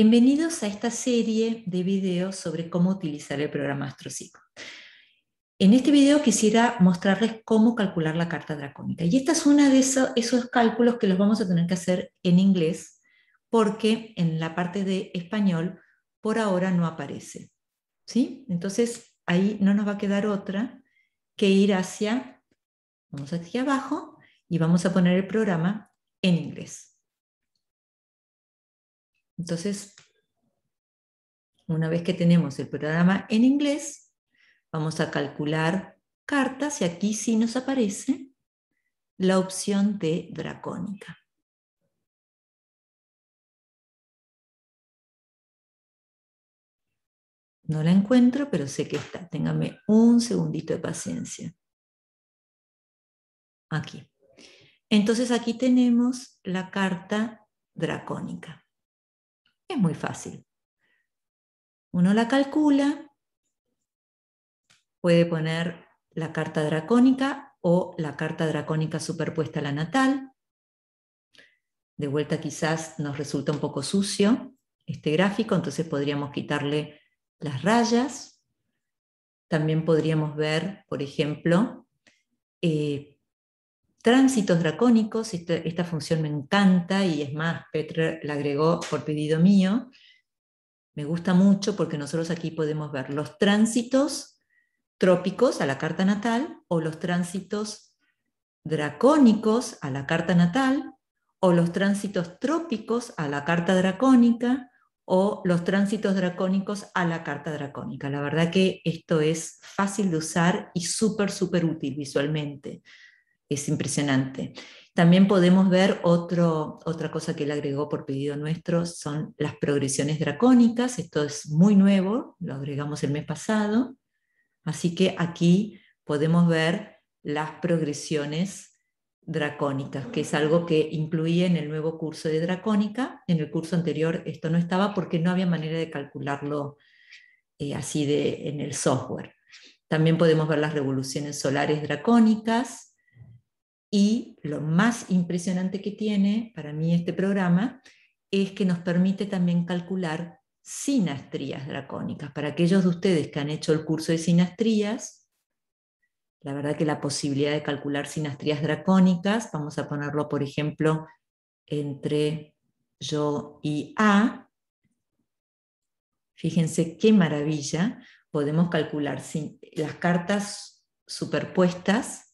Bienvenidos a esta serie de videos sobre cómo utilizar el programa AstroCico. En este video quisiera mostrarles cómo calcular la carta dracónica. Y esta es una de esos, cálculos que los vamos a tener que hacer en inglés porque en la parte de español por ahora no aparece. ¿Sí? Entonces ahí no nos va a quedar otra que ir hacia, vamos hacia abajo y vamos a poner el programa en inglés. Entonces, una vez que tenemos el programa en inglés, vamos a calcular cartas y aquí sí nos aparece la opción de dracónica. No la encuentro, pero sé que está. Téngame un segundito de paciencia. Aquí. Entonces aquí tenemos la carta dracónica. Es muy fácil. Uno la calcula, puede poner la carta dracónica o la carta dracónica superpuesta a la natal. De vuelta quizás nos resulta un poco sucio este gráfico, entonces podríamos quitarle las rayas. También podríamos ver, por ejemplo, eh, Tránsitos dracónicos, este, esta, función me encanta y es más, Petra la agregó por pedido mío. Me gusta mucho porque nosotros aquí podemos ver los tránsitos trópicos a la carta natal o los tránsitos dracónicos a la carta natal o los tránsitos trópicos a la carta dracónica o los tránsitos dracónicos a la carta dracónica. La verdad que esto es fácil de usar y súper, súper útil visualmente es impresionante. También podemos ver otra cosa que él agregó por pedido nuestro, son las progresiones dracónicas. Esto es muy nuevo, lo agregamos el mes pasado. Así que aquí podemos ver las progresiones dracónicas, que es algo que incluía en el nuevo curso de dracónica. En el curso anterior esto no estaba porque no había manera de calcularlo eh, así de, en el software. También podemos ver las revoluciones solares dracónicas, y lo más impresionante que tiene para mí este programa es que nos permite también calcular sinastrías dracónicas. Para aquellos de ustedes que han hecho el curso de sinastrías, la verdad que la posibilidad de calcular sinastrías dracónicas, vamos a ponerlo, por ejemplo, entre yo y A. Fíjense qué maravilla. Podemos calcular las cartas superpuestas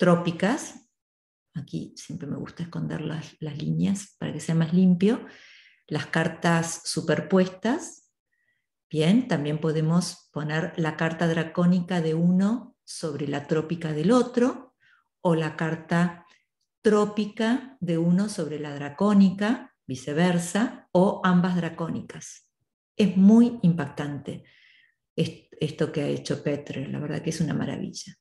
trópicas, aquí siempre me gusta esconder las, líneas para que sea más limpio, las cartas superpuestas, bien, también podemos poner la carta dracónica de uno sobre la trópica del otro o la carta trópica de uno sobre la dracónica, viceversa, o ambas dracónicas. Es muy impactante esto que ha hecho Petre, la verdad que es una maravilla.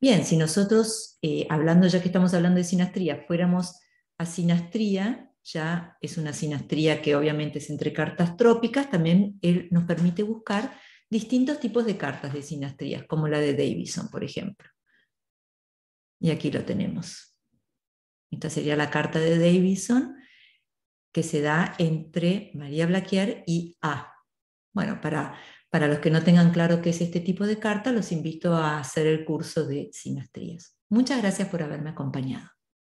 Bien, si nosotros, eh, hablando ya que estamos hablando de sinastría, fuéramos a sinastría, ya es una sinastría que obviamente es entre cartas trópicas, también él nos permite buscar distintos tipos de cartas de sinastrías, como la de Davison, por ejemplo. Y aquí lo tenemos. Esta sería la carta de Davison que se da entre María Blaquier y A. Bueno, para para los que no tengan claro qué es este tipo de carta, los invito a hacer el curso de sinastrías. Muchas gracias por haberme acompañado.